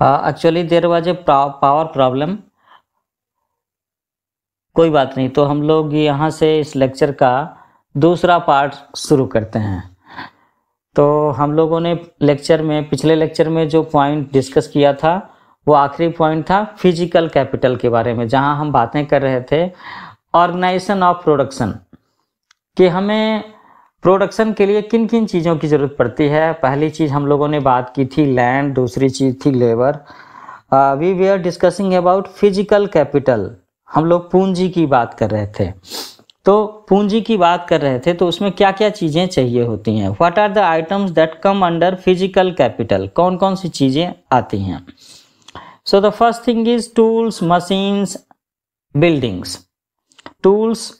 uh, actually there was a power problem कोई बात नहीं तो हम लोग यहाँ से इस लेक्चर का दूसरा पार्ट शुरू करते हैं तो हम लोगों ने लेक्चर में पिछले लेक्चर में जो पॉइंट डिस्कस किया था वो आखिरी पॉइंट था फिजिकल कैपिटल के बारे में जहाँ हम बातें कर रहे थे ऑर्गेनाइजेशन ऑफ प्रोडक्शन कि हमें प्रोडक्शन के लिए किन किन चीज़ों की ज़रूरत पड़ती है पहली चीज़ हम लोगों ने बात की थी लैंड दूसरी चीज़ थी labour we we are discussing about physical capital हम लोग पूंजी की बात कर रहे थे तो पूंजी की बात कर रहे थे तो उसमें क्या क्या चीज़ें चाहिए होती हैं what are the items that come under physical capital कौन कौन सी चीज़ें आती हैं so the first thing is tools machines buildings tools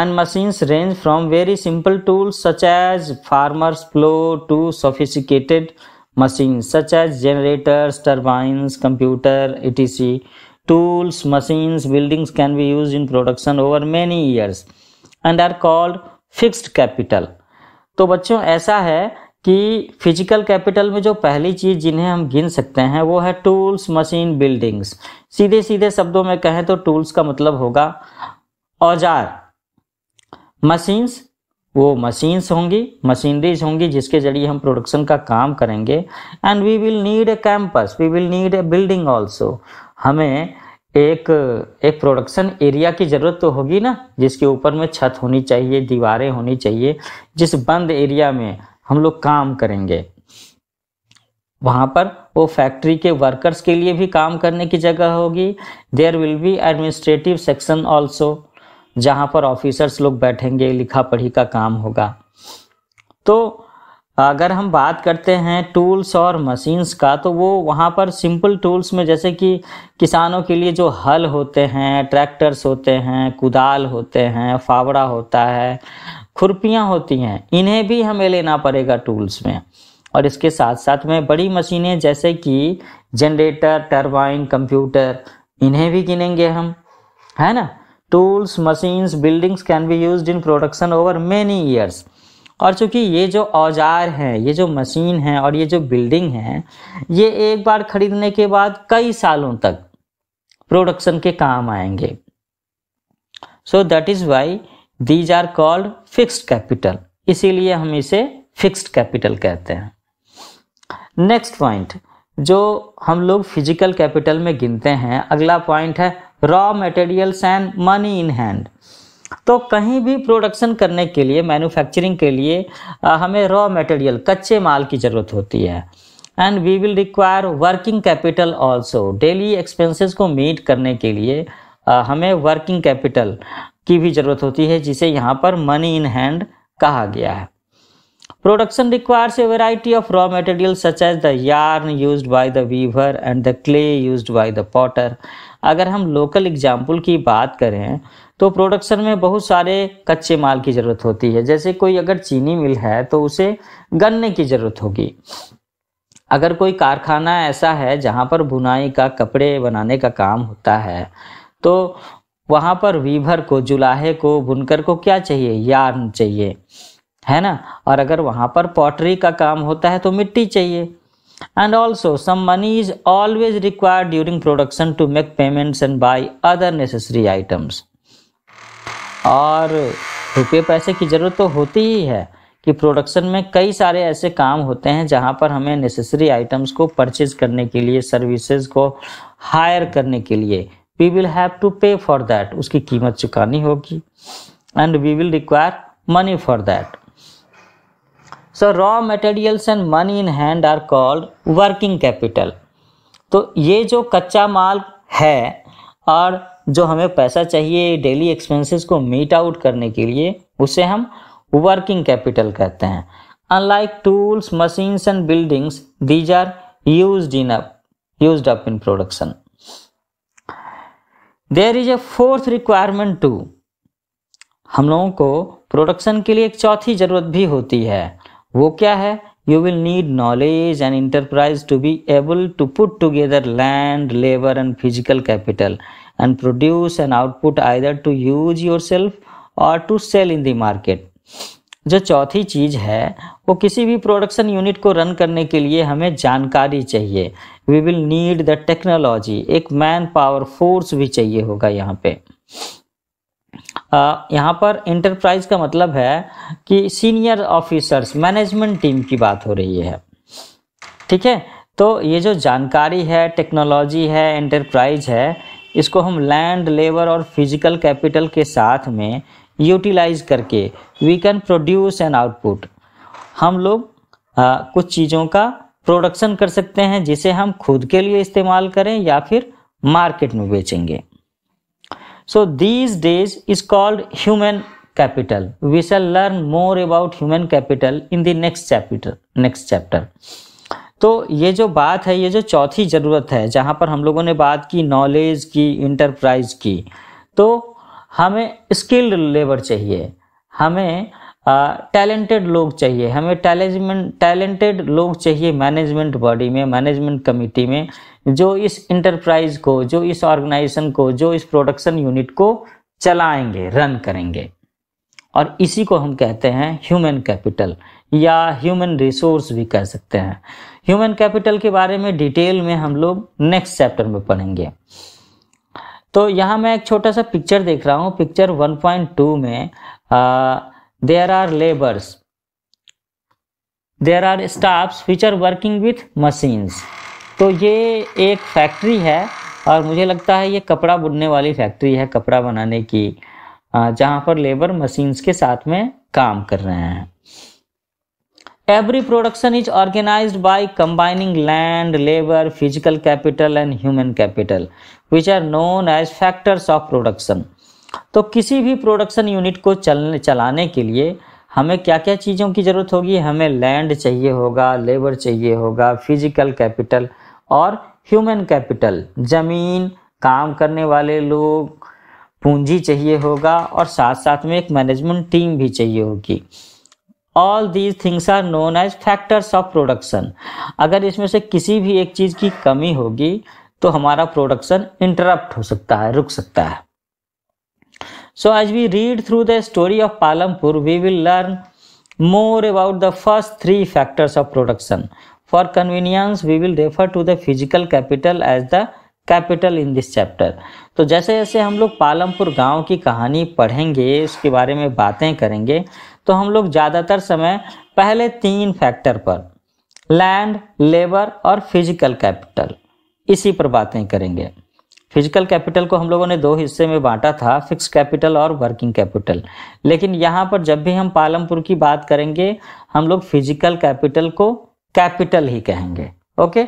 and machines range from very simple tools such as farmer's plow to sophisticated machines such as generators, turbines, computer, etc. Tools, machines, buildings can be used in production over many years and are called fixed capital. तो बच्चों ऐसा है कि physical capital में जो पहली चीज़ जिन्हें हम गिन सकते हैं वो है टूल्स मशीन बिल्डिंग्स सीधे सीधे शब्दों में कहें तो टूल्स का मतलब होगा औजार मशीन्स वो मशीन्स होंगी मशीनरीज होंगी जिसके जरिए हम प्रोडक्शन का काम करेंगे and we will need a campus we will need a building also हमें एक एक प्रोडक्शन एरिया की ज़रूरत तो होगी ना जिसके ऊपर में छत होनी चाहिए दीवारें होनी चाहिए जिस बंद एरिया में हम लोग काम करेंगे वहाँ पर वो फैक्ट्री के वर्कर्स के लिए भी काम करने की जगह होगी there will be administrative section also जहाँ पर ऑफिसर्स लोग बैठेंगे लिखा पढ़ी का काम होगा तो अगर हम बात करते हैं टूल्स और मशीन्स का तो वो वहाँ पर सिंपल टूल्स में जैसे कि किसानों के लिए जो हल होते हैं ट्रैक्टर्स होते हैं कुदाल होते हैं फावड़ा होता है खुरपियाँ होती हैं इन्हें भी हमें लेना पड़ेगा टूल्स में और इसके साथ साथ में बड़ी मशीनें जैसे कि जनरेटर टरबाइन कंप्यूटर इन्हें भी गिनेंगे हम है ना tools machines buildings can be use in production over many years और चूंकि ये जो औजार हैं ये जो मशीन है और ये जो बिल्डिंग है ये एक बार खरीदने के बाद कई सालों तक प्रोडक्शन के काम आएंगे so that is why these are called fixed capital इसीलिए हम इसे फिक्स्ड कैपिटल कहते हैं नेक्स्ट पॉइंट जो हम लोग फिजिकल कैपिटल में गिनते हैं अगला पॉइंट है raw materials and money in hand तो कहीं भी प्रोडक्शन करने के लिए मैन्युफैक्चरिंग के लिए हमें रॉ मटेरियल कच्चे माल की ज़रूरत होती है and we will require working capital also daily expenses को मीट करने के लिए हमें वर्किंग कैपिटल की भी ज़रूरत होती है जिसे यहाँ पर मनी इन हैंड कहा गया है Production requires a variety of raw materials such as the yarn used by the weaver and the clay used by the potter. अगर हम लोकल एग्जाम्पल की बात करें तो प्रोडक्शन में बहुत सारे कच्चे माल की ज़रूरत होती है जैसे कोई अगर चीनी मिल है तो उसे गन्ने की ज़रूरत होगी अगर कोई कारखाना ऐसा है जहां पर बुनाई का कपड़े बनाने का काम होता है तो वहां पर वीभर को जुलाहे को बुनकर को क्या चाहिए यार्न चाहिए है ना और अगर वहाँ पर पॉटरी का काम होता है तो मिट्टी चाहिए and also some money is always required during production to make payments and buy other necessary items और रुपये पैसे की ज़रूरत तो होती ही है कि प्रोडक्शन में कई सारे ऐसे काम होते हैं जहाँ पर हमें नेसेसरी आइटम्स को परचेज करने के लिए सर्विसेज को हायर करने के लिए we will have to pay for that उसकी कीमत चुकानी होगी and we will require money for that so raw materials and money in hand are called working capital तो ये जो कच्चा माल है और जो हमें पैसा चाहिए डेली एक्सपेंसेस को मीट आउट करने के लिए उसे हम वर्किंग कैपिटल कहते हैं unlike tools machines and buildings these are use in up use up in production there is a fourth requirement to हम लोगों को प्रोडक्शन के लिए एक चौथी जरूरत भी होती है वो क्या है you will need knowledge and enterprise to be able to put together land labour and physical capital and produce and output either to use yourself or to sell in the market जो चौथी चीज है वो किसी भी production unit को run करने के लिए हमें जानकारी चाहिए we will need the technology एक मैन पावर फोर्स भी चाहिए होगा यहाँ पे यहाँ पर इंटरप्राइज का मतलब है कि सीनियर ऑफिसर्स मैनेजमेंट टीम की बात हो रही है ठीक है तो ये जो जानकारी है टेक्नोलॉजी है इंटरप्राइज है इसको हम लैंड लेबर और फिजिकल कैपिटल के साथ में यूटिलाइज करके we can produce an output हम लोग आ, कुछ चीज़ों का प्रोडक्शन कर सकते हैं जिसे हम खुद के लिए इस्तेमाल करें या फिर मार्केट में बेचेंगे so these days is called human capital we shall learn more about human capital in the next chapter next chapter तो ये जो बात है ये जो चौथी ज़रूरत है जहाँ पर हम लोगों ने बात की नॉलेज की इंटरप्राइज की तो हमें स्किल्ड लेबर चाहिए हमें टैलेंटेड लोग चाहिए हमें टैलेंजमेंट टैलेंटेड लोग चाहिए मैनेजमेंट बॉडी में मैनेजमेंट कमेटी में जो इस इंटरप्राइज को जो इस ऑर्गेनाइजेशन को जो इस प्रोडक्शन यूनिट को चलाएंगे रन करेंगे और इसी को हम कहते हैं ह्यूमन कैपिटल या ह्यूमन रिसोर्स भी कह सकते हैं ह्यूमन कैपिटल के बारे में डिटेल में हम लोग नेक्स्ट चैप्टर में पढ़ेंगे तो यहाँ मैं एक छोटा सा पिक्चर देख रहा हूँ पिक्चर 1.2 में आ, there are laborers there are staff which are working with machines तो ये एक फैक्ट्री है और मुझे लगता है ये कपड़ा बुनने वाली फैक्ट्री है कपड़ा बनाने की जहां पर लेबर मशीन्स के साथ में काम कर रहे हैं every production is organise by combining land labour physical capital and human capital which are known as factors of production तो किसी भी प्रोडक्शन यूनिट को चलने चलाने के लिए हमें क्या क्या चीज़ों की ज़रूरत होगी हमें लैंड चाहिए होगा लेबर चाहिए होगा फिजिकल कैपिटल और ह्यूमन कैपिटल ज़मीन काम करने वाले लोग पूंजी चाहिए होगा और साथ साथ में एक मैनेजमेंट टीम भी चाहिए होगी all these things are known as factors of production अगर इसमें से किसी भी एक चीज़ की कमी होगी तो हमारा प्रोडक्शन इंटरप्ट हो सकता है रुक सकता है So as we read through the story of Palampur, we will learn more about the first three factors of production. For convenience, we will refer to the physical capital as the capital in this chapter तो जैसे जैसे हम लोग पालमपुर गांव की कहानी पढ़ेंगे उसके बारे में बातें करेंगे तो हम लोग ज़्यादातर समय पहले तीन फैक्टर पर लैंड लेबर और फिजिकल कैपिटल इसी पर बातें करेंगे फिजिकल कैपिटल को हम लोगों ने दो हिस्से में बांटा था फिक्स कैपिटल और वर्किंग कैपिटल लेकिन यहाँ पर जब भी हम पालमपुर की बात करेंगे हम लोग फिजिकल कैपिटल को कैपिटल ही कहेंगे ओके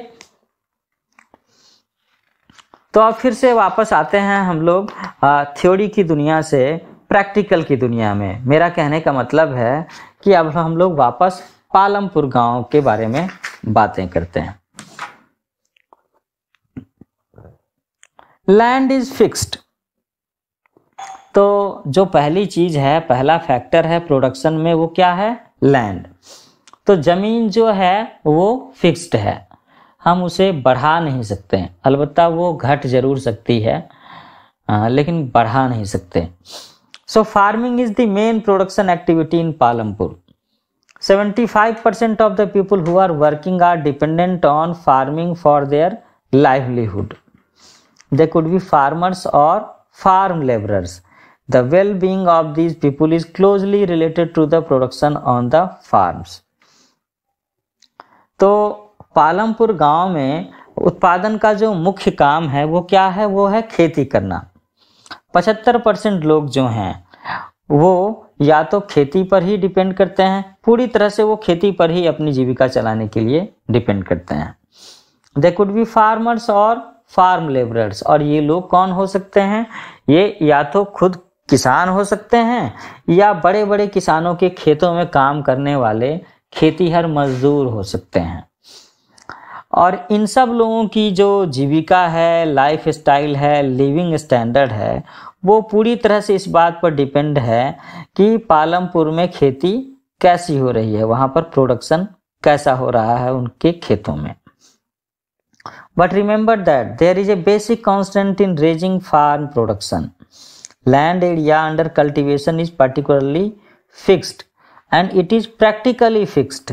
तो अब फिर से वापस आते हैं हम लोग थ्योरी की दुनिया से प्रैक्टिकल की दुनिया में मेरा कहने का मतलब है कि अब हम लोग वापस पालमपुर गांव के बारे में बातें करते हैं लैंड इज फिक्स्ड तो जो पहली चीज है पहला फैक्टर है प्रोडक्शन में वो क्या है लैंड तो जमीन जो है वो फिक्स्ड है हम उसे बढ़ा नहीं सकते अलबत्ता वो घट जरूर सकती है आ, लेकिन बढ़ा नहीं सकते so farming is the main production activity in Palampur 75 percent of the people who are working are dependent on farming for their livelihood They could be farmers or farm laborers. The well-being of these people is closely related to the production on the farms. तो पालमपुर गांव में उत्पादन का जो मुख्य काम है वो क्या है वो है खेती करना पचहत्तर परसेंट लोग जो हैं वो या तो खेती पर ही डिपेंड करते हैं पूरी तरह से वो खेती पर ही अपनी जीविका चलाने के लिए डिपेंड करते हैं दे कुड बी फार्मर्स और फार्म लेबरर्स और ये लोग कौन हो सकते हैं ये या तो खुद किसान हो सकते हैं या बड़े बड़े किसानों के खेतों में काम करने वाले खेतीहर मजदूर हो सकते हैं और इन सब लोगों की जो जीविका है लाइफ स्टाइल है लिविंग स्टैंडर्ड है वो पूरी तरह से इस बात पर डिपेंड है कि पालमपुर में खेती कैसी हो रही है वहाँ पर प्रोडक्शन कैसा हो रहा है उनके खेतों में But remember that there is a basic constant in raising farm production. Land area under cultivation is particularly fixed and it is practically fixed.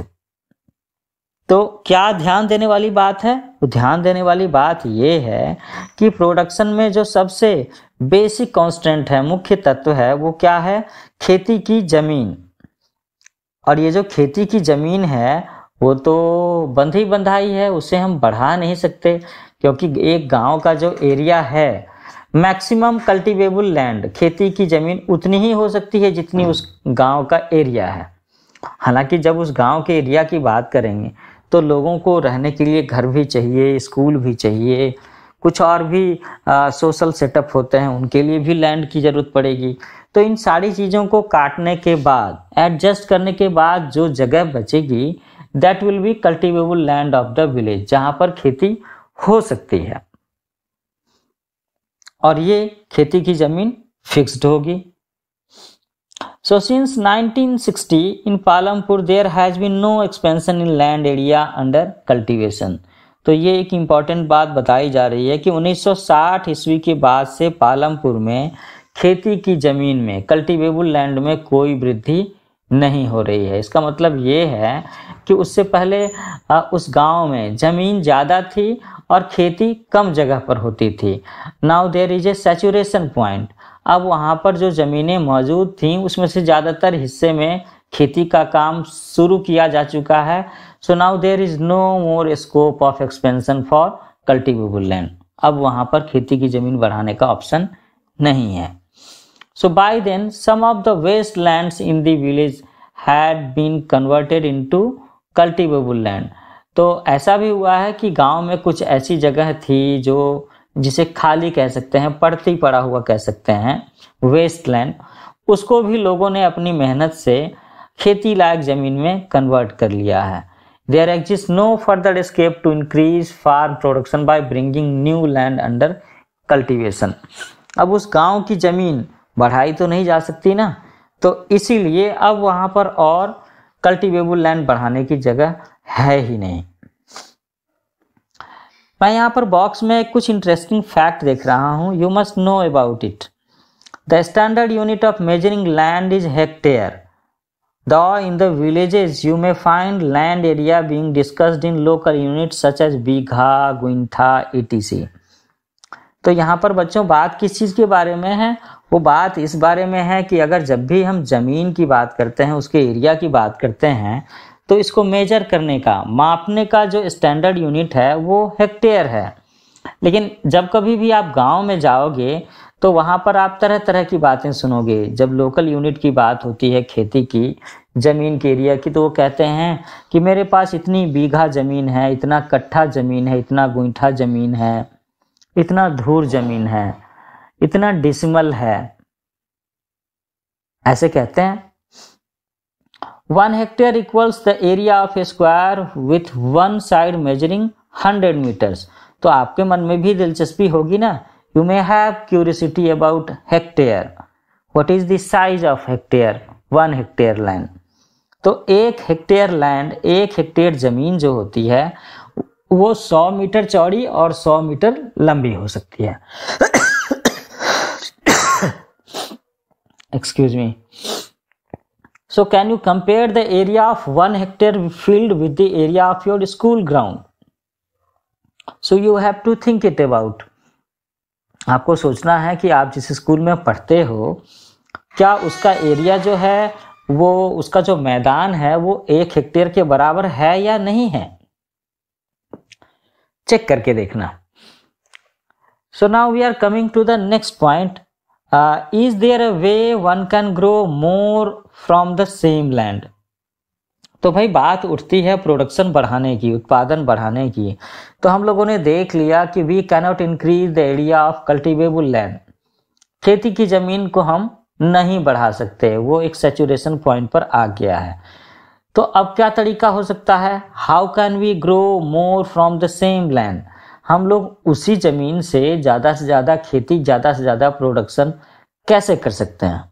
तो क्या ध्यान देने वाली बात है तो ध्यान देने वाली बात ये है कि प्रोडक्शन में जो सबसे बेसिक कांस्टेंट है मुख्य तत्व है वो क्या है खेती की जमीन और ये जो खेती की जमीन है वो तो बंध ही बंधाई है उसे हम बढ़ा नहीं सकते क्योंकि एक गांव का जो एरिया है मैक्सिमम कल्टीवेबल लैंड खेती की ज़मीन उतनी ही हो सकती है जितनी उस गांव का एरिया है हालांकि जब उस गांव के एरिया की बात करेंगे तो लोगों को रहने के लिए घर भी चाहिए स्कूल भी चाहिए कुछ और भी आ, सोशल सेटअप होते हैं उनके लिए भी लैंड की ज़रूरत पड़ेगी तो इन सारी चीज़ों को काटने के बाद एडजस्ट करने के बाद जो जगह बचेगी that will be cultivable land of the village जहां पर खेती हो सकती है और ये खेती की जमीन फिक्स्ड होगी so since 1960 in Palampur there has been no expansion in land area under cultivation तो ये एक इम्पॉर्टेंट बात बताई जा रही है कि 1960 ईस्वी के बाद से पालमपुर में खेती की ज़मीन में कल्टीवेबल लैंड में कोई वृद्धि नहीं हो रही है इसका मतलब ये है कि उससे पहले उस गांव में ज़मीन ज़्यादा थी और खेती कम जगह पर होती थी now there is a saturation point अब वहाँ पर जो ज़मीनें मौजूद थीं उसमें से ज़्यादातर हिस्से में खेती का काम शुरू किया जा चुका है so now there is no more scope of expansion for cultivable land अब वहाँ पर खेती की ज़मीन बढ़ाने का ऑप्शन नहीं है So by then some of the wastelands in the village had been converted into cultivable land. तो ऐसा भी हुआ है कि गांव में कुछ ऐसी जगह थी जो जिसे खाली कह सकते हैं पड़ती पड़ा हुआ कह सकते हैं वेस्ट लैंड उसको भी लोगों ने अपनी मेहनत से खेती लायक ज़मीन में कन्वर्ट कर लिया है there exist no further scope to increase farm production by bringing new land under cultivation अब उस गांव की ज़मीन बढ़ाई तो नहीं जा सकती ना तो इसीलिए अब वहां पर और कल्टीवेबल लैंड बढ़ाने की जगह है ही नहीं मैं यहाँ पर बॉक्स में कुछ इंटरेस्टिंग फैक्ट देख रहा हूँ you must know about it the standard unit of measuring land is hectare the in the villages you may find land area being discussed in local unit such as bigha guntha etc. तो यहाँ पर बच्चों बात किस चीज़ के बारे में है वो बात इस बारे में है कि अगर जब भी हम ज़मीन की बात करते हैं उसके एरिया की बात करते हैं तो इसको मेजर करने का मापने का जो स्टैंडर्ड यूनिट है वो हेक्टेयर है लेकिन जब कभी भी आप गांव में जाओगे तो वहाँ पर आप तरह तरह की बातें सुनोगे जब लोकल यूनिट की बात होती है खेती की ज़मीन के एरिया की तो वो कहते हैं कि मेरे पास इतनी बीघा ज़मीन है इतना कट्ठा ज़मीन है इतना गुंठा ज़मीन है इतना धूर ज़मीन है इतना डिसिमल है ऐसे कहते हैं one hectare equals the area of a square with one side measuring hundred metres तो आपके मन में भी दिलचस्पी होगी ना you may have curiosity about hectare what is the size of hectare one hectare land तो एक हेक्टेयर लैंड एक हेक्टेयर जमीन जो होती है वो सौ मीटर चौड़ी और सौ मीटर लंबी हो सकती है excuse me so can you compare the area of one hectare field with the area of your school ground so you have to think it about आपको सोचना है कि आप जिस स्कूल में पढ़ते हो क्या उसका एरिया जो है वो उसका जो मैदान है वो एक हेक्टेयर के बराबर है या नहीं है चेक करके देखना so now we are coming to the next point uh, is there a way one can grow more from the same land तो भाई बात उठती है प्रोडक्शन बढ़ाने की उत्पादन बढ़ाने की तो हम लोगों ने देख लिया कि we cannot increase the area of cultivable land खेती की ज़मीन को हम नहीं बढ़ा सकते वो एक सेचुरेशन पॉइंट पर आ गया है तो अब क्या तरीका हो सकता है how can we grow more from the same land हम लोग उसी जमीन से ज्यादा से ज्यादा खेती ज्यादा से ज्यादा प्रोडक्शन कैसे कर सकते हैं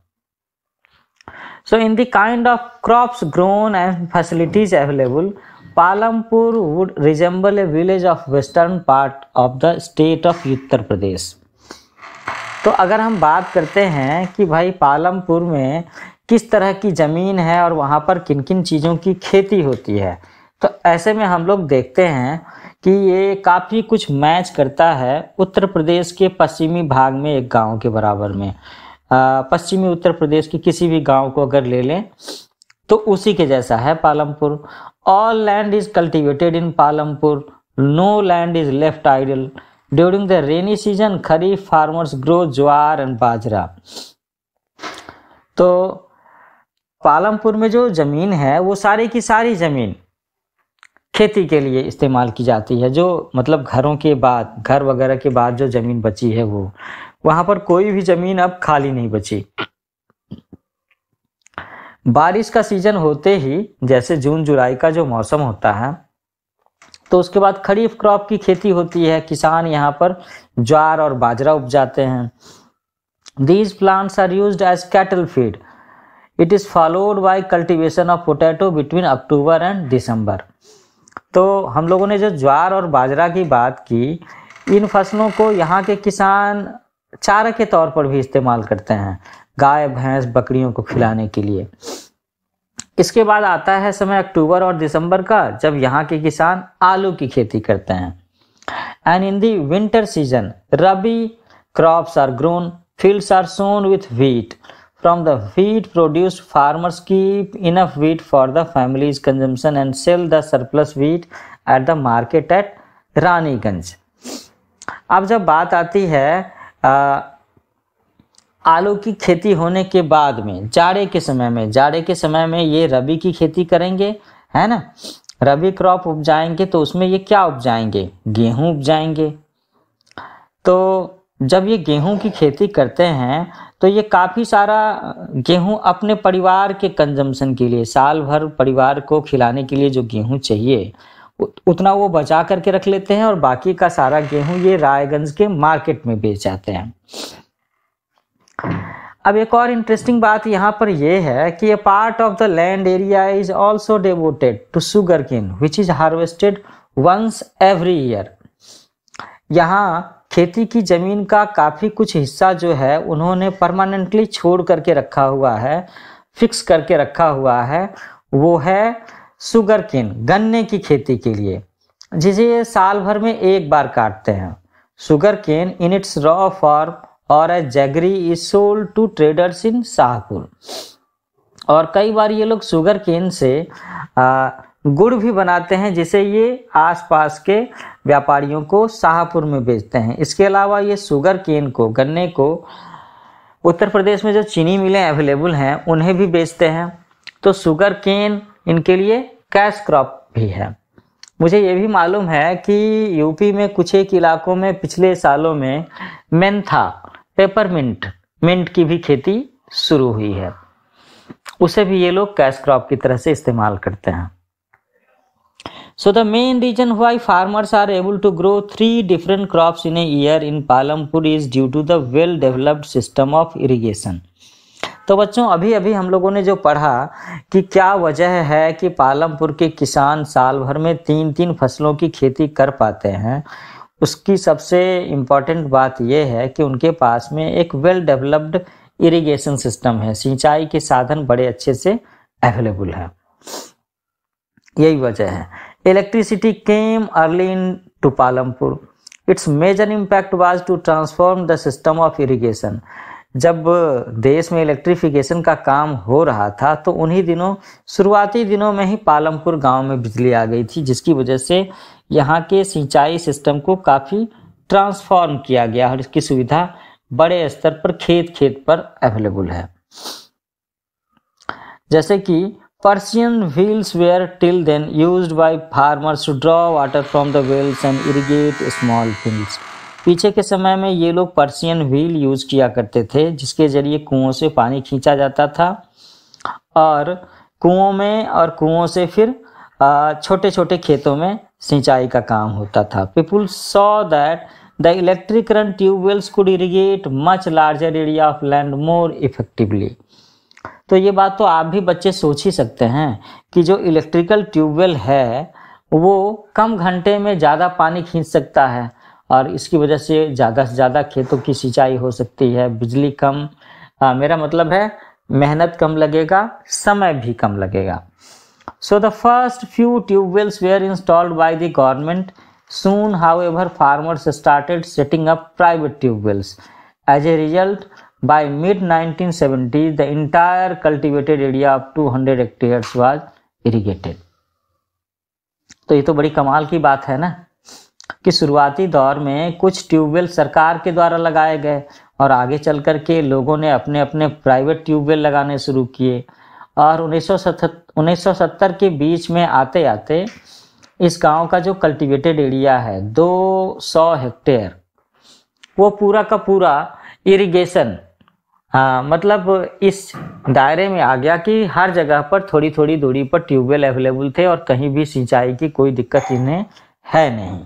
so in the kind of crops grown and facilities available Palampur would resemble a village of western part of the state of Uttar Pradesh तो अगर हम बात करते हैं कि भाई पालमपुर में किस तरह की ज़मीन है और वहां पर किन किन चीज़ों की खेती होती है तो ऐसे में हम लोग देखते हैं कि ये काफ़ी कुछ मैच करता है उत्तर प्रदेश के पश्चिमी भाग में एक गांव के बराबर में पश्चिमी उत्तर प्रदेश के किसी भी गांव को अगर ले लें तो उसी के जैसा है Palampur all land is cultivated in Palampur no land is left idle during the rainy season kharif farmers grow jowar and bajra तो पालमपुर में जो ज़मीन है वो सारी की सारी ज़मीन खेती के लिए इस्तेमाल की जाती है जो मतलब घरों के बाद घर वगैरह के बाद जो ज़मीन बची है वो वहां पर कोई भी ज़मीन अब खाली नहीं बची बारिश का सीज़न होते ही जैसे जून जुलाई का जो मौसम होता है तो उसके बाद खरीफ क्रॉप की खेती होती है किसान यहाँ पर ज्वार और बाजरा उपजाते हैं these plants are use as cattle feed it is followed by cultivation of potato between October and December तो हम लोगों ने जो ज्वार और बाजरा की बात की इन फसलों को यहाँ के किसान चारा के तौर पर भी इस्तेमाल करते हैं गाय भैंस बकरियों को खिलाने के लिए इसके बाद आता है समय अक्टूबर और दिसंबर का जब यहाँ के किसान आलू की खेती करते हैं and in the winter season rabi crops are grown fields are sown with wheat from the wheat produce farmers keep enough wheat for the families consumption and sell the surplus wheat at the market at Raniganj अब जब बात आती है आलू की खेती होने के बाद में जाड़े के समय में जाड़े के समय में ये रबी की खेती करेंगे है ना रबी क्रॉप उपजाएंगे तो उसमें ये क्या उपजाएंगे गेहूं उपजाएंगे तो जब ये गेहूं की खेती करते हैं तो ये काफ़ी सारा गेहूं अपने परिवार के कंजम्पशन के लिए साल भर परिवार को खिलाने के लिए जो गेहूं चाहिए उतना वो बचा करके रख लेते हैं और बाकी का सारा गेहूं ये रायगंज के मार्केट में बेच जाते हैं अब एक और इंटरेस्टिंग बात यहाँ पर यह है कि a part of the land area is also devoted to sugarcane which is harvested once every year यहाँ खेती की ज़मीन का काफ़ी कुछ हिस्सा जो है उन्होंने परमानेंटली छोड़ करके रखा हुआ है फिक्स करके रखा हुआ है वो है शुगर किन गन्ने की खेती के लिए जिसे साल भर में एक बार काटते हैं sugarcane in its raw form और a jaggery is sold to traders in Shahpur और कई बार ये लोग शुगर केन से गुड़ भी बनाते हैं जिसे ये आसपास के व्यापारियों को शाहपुर में बेचते हैं इसके अलावा ये शुगर केन को गन्ने को उत्तर प्रदेश में जो चीनी मिलें अवेलेबल हैं उन्हें भी बेचते हैं तो शुगर केन इनके लिए कैश क्रॉप भी है मुझे ये भी मालूम है कि यूपी में कुछ एक इलाकों में पिछले सालों में मेंथा मिंट मिंट की भी खेती शुरू हुई है उसे भी ये लोग कैश क्रॉप की तरह से इस्तेमाल करते हैं So the main reason why farmers are able to grow three different crops in a year in Palampur is due to the well developed system of irrigation. तो बच्चों अभी अभी हम लोगों ने जो पढ़ा कि क्या वजह है कि पालमपुर के किसान साल भर में तीन तीन फसलों की खेती कर पाते हैं उसकी सबसे इम्पॉर्टेंट बात यह है कि उनके पास में एक वेल डेवलप्ड इरिगेशन सिस्टम है सिंचाई के साधन बड़े अच्छे से अवेलेबल है यही वजह है Electricity came early in to Palampur. Its major impact was to transform the system of irrigation. जब देश में इलेक्ट्रिफिकेशन का काम हो रहा था तो उन्हीं दिनों शुरुआती दिनों में ही पालमपुर गांव में बिजली आ गई थी जिसकी वजह से यहाँ के सिंचाई सिस्टम को काफ़ी ट्रांसफॉर्म किया गया और इसकी सुविधा बड़े स्तर पर खेत खेत पर अवेलेबल है जैसे कि Persian wheels were till then used by farmers to draw water from the wells and irrigate small fields. पीछे के समय में ये लोग पर्सियन व्हील यूज किया करते थे जिसके जरिए कुओं से पानी खींचा जाता था और कुओं में और कुओं से फिर छोटे छोटे खेतों में सिंचाई का काम होता था people saw that the electric run tubewells could irrigate much larger area of land more effectively तो ये बात तो आप भी बच्चे सोच ही सकते हैं कि जो इलेक्ट्रिकल ट्यूबवेल है वो कम घंटे में ज़्यादा पानी खींच सकता है और इसकी वजह से ज़्यादा से ज़्यादा खेतों की सिंचाई हो सकती है बिजली कम आ, मेरा मतलब है मेहनत कम लगेगा समय भी कम लगेगा so the first few tubewells were installed by the government soon however farmers started setting up private tubewells as a result By mid 1970, the entire cultivated area of 200 hectares was irrigated. तो ये तो बड़ी कमाल की बात है ना कि शुरुआती दौर में कुछ ट्यूबवेल सरकार के द्वारा लगाए गए और आगे चल कर के लोगों ने अपने अपने प्राइवेट ट्यूबवेल लगाने शुरू किए और 1970 के बीच में आते आते इस गांव का जो कल्टीवेटेड एरिया है 200 हेक्टेयर वो पूरा का पूरा इरिगेशन हाँ मतलब इस दायरे में आ गया कि हर जगह पर थोड़ी थोड़ी दूरी पर ट्यूबवेल अवेलेबल थे और कहीं भी सिंचाई की कोई दिक्कत इन्हें है नहीं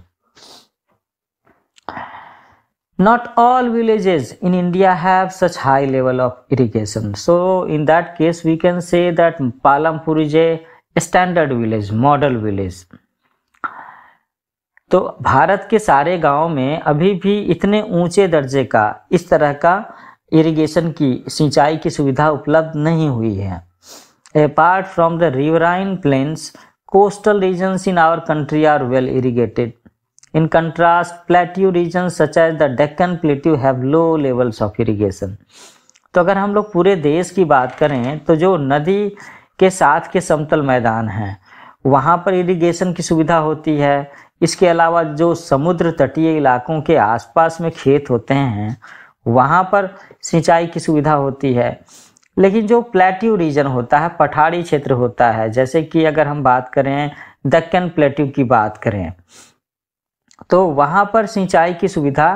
not all villages in India have such high level of irrigation so in that case we can say that Palampur is a standard village model village तो भारत के सारे गांव में अभी भी इतने ऊंचे दर्जे का इस तरह का इरिगेशन की सिंचाई की सुविधा उपलब्ध नहीं हुई है apart from the riverine plains coastal region in our country are well irrigated in contrast plateau region such as the Deccan plateau have low levels of irrigation तो अगर हम लोग पूरे देश की बात करें तो जो नदी के साथ के समतल मैदान हैं वहाँ पर इरीगेशन की सुविधा होती है इसके अलावा जो समुद्र तटीय इलाकों के आसपास में खेत होते हैं वहां पर सिंचाई की सुविधा होती है लेकिन जो प्लेट्यू रीजन होता है पठारी क्षेत्र होता है जैसे कि अगर हम बात करें दक्कन प्लेट्यू की बात करें तो वहां पर सिंचाई की सुविधा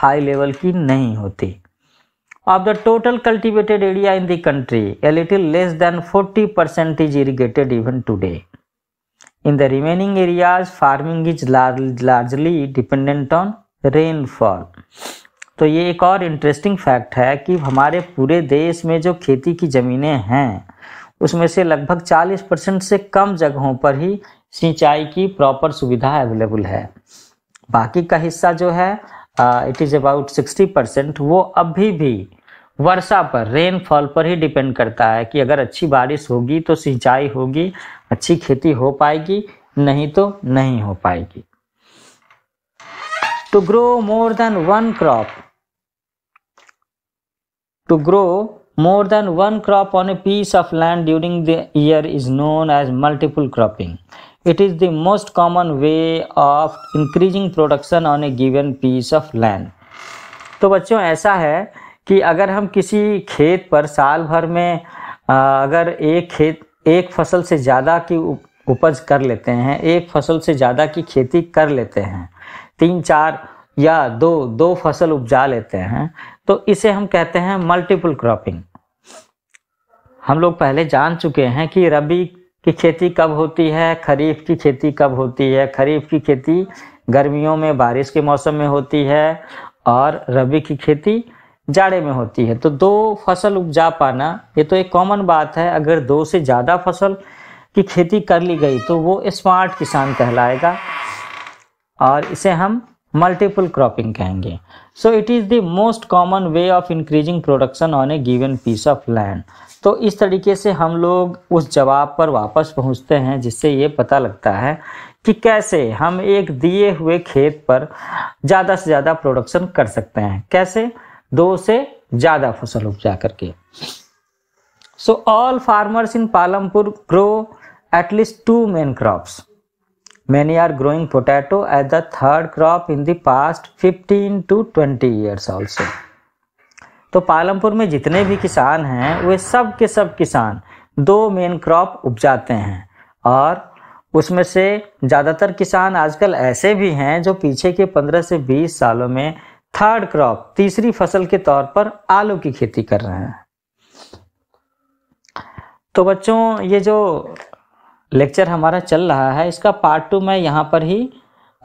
हाई लेवल की नहीं होती of the total cultivated area in the country a little less than 40 percent is irrigated even today in the remaining areas farming is largely dependent on rainfall तो ये एक और इंटरेस्टिंग फैक्ट है कि हमारे पूरे देश में जो खेती की ज़मीनें हैं उसमें से लगभग 40 परसेंट से कम जगहों पर ही सिंचाई की प्रॉपर सुविधा अवेलेबल है बाकी का हिस्सा जो है इट इज़ अबाउट 60 परसेंट वो अभी भी वर्षा पर रेनफॉल पर ही डिपेंड करता है कि अगर अच्छी बारिश होगी तो सिंचाई होगी अच्छी खेती हो पाएगी नहीं तो नहीं हो पाएगी to grow more than one crop to grow more than one crop on a piece of land during the year is known as multiple cropping. It is the most common way of increasing production on a given piece of land. तो बच्चों ऐसा है कि अगर हम किसी खेत पर साल भर में अगर एक खेत एक फसल से ज़्यादा की उपज कर लेते हैं एक फसल से ज़्यादा की खेती कर लेते हैं तीन चार या दो दो फसल उपजा लेते हैं तो इसे हम कहते हैं मल्टीपल क्रॉपिंग हम लोग पहले जान चुके हैं कि रबी की खेती कब होती है खरीफ की खेती कब होती है खरीफ की खेती गर्मियों में बारिश के मौसम में होती है और रबी की खेती जाड़े में होती है तो दो फसल उपजा पाना ये तो एक कॉमन बात है अगर दो से ज़्यादा फसल की खेती कर ली गई तो वो स्मार्ट किसान कहलाएगा और इसे हम मल्टीपल क्रॉपिंग कहेंगे so it is the most common way of increasing production on a given piece of land तो इस तरीके से हम लोग उस जवाब पर वापस पहुंचते हैं जिससे ये पता लगता है कि कैसे हम एक दिए हुए खेत पर ज़्यादा से ज़्यादा प्रोडक्शन कर सकते हैं कैसे दो से ज़्यादा फसल उपजा करके so all farmers in Palampur grow at least two main crops many are growing potato as the third crop in the past 15 to 20 years also तो पालमपुर में जितने भी किसान हैं वे सब के सब किसान दो मेन क्रॉप उपजाते हैं और उसमें से ज़्यादातर किसान आजकल ऐसे भी हैं जो पीछे के 15 से 20 सालों में थर्ड क्रॉप तीसरी फसल के तौर पर आलू की खेती कर रहे हैं तो बच्चों ये जो लेक्चर हमारा चल रहा है इसका पार्ट टू मैं यहाँ पर ही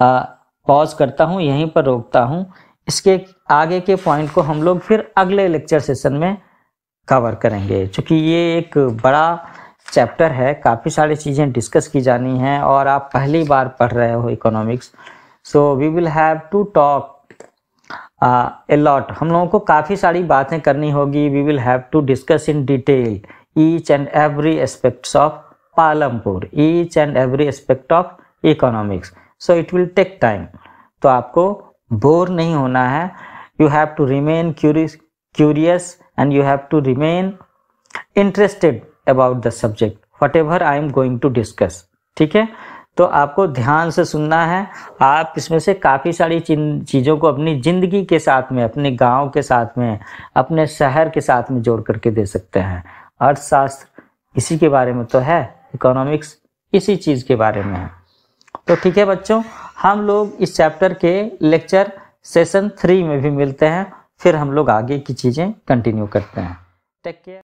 पॉज करता हूँ यहीं पर रोकता हूँ इसके आगे के पॉइंट को हम लोग फिर अगले लेक्चर सेशन में कवर करेंगे क्योंकि ये एक बड़ा चैप्टर है काफ़ी सारी चीज़ें डिस्कस की जानी हैं और आप पहली बार पढ़ रहे हो economics so we will have to talk a lot हम लोगों को काफ़ी सारी बातें करनी होगी we will have to discuss in detail each and every aspects of Palampur each and every aspect of economics so it will take time तो आपको बोर नहीं होना है you have to remain curious and you have to remain interested about the subject whatever I am going to discuss ठीक है तो आपको ध्यान से सुनना है आप इसमें से काफ़ी सारी चीज़ों को अपनी ज़िंदगी के साथ में अपने गांव के साथ में अपने शहर के साथ में जोड़ करके दे सकते हैं अर्थशास्त्र इसी के बारे में तो है इकोनॉमिक्स इसी चीज़ के बारे में है तो ठीक है बच्चों हम लोग इस चैप्टर के लेक्चर सेशन थ्री में भी मिलते हैं फिर हम लोग आगे की चीज़ें कंटिन्यू करते हैं टेक केयर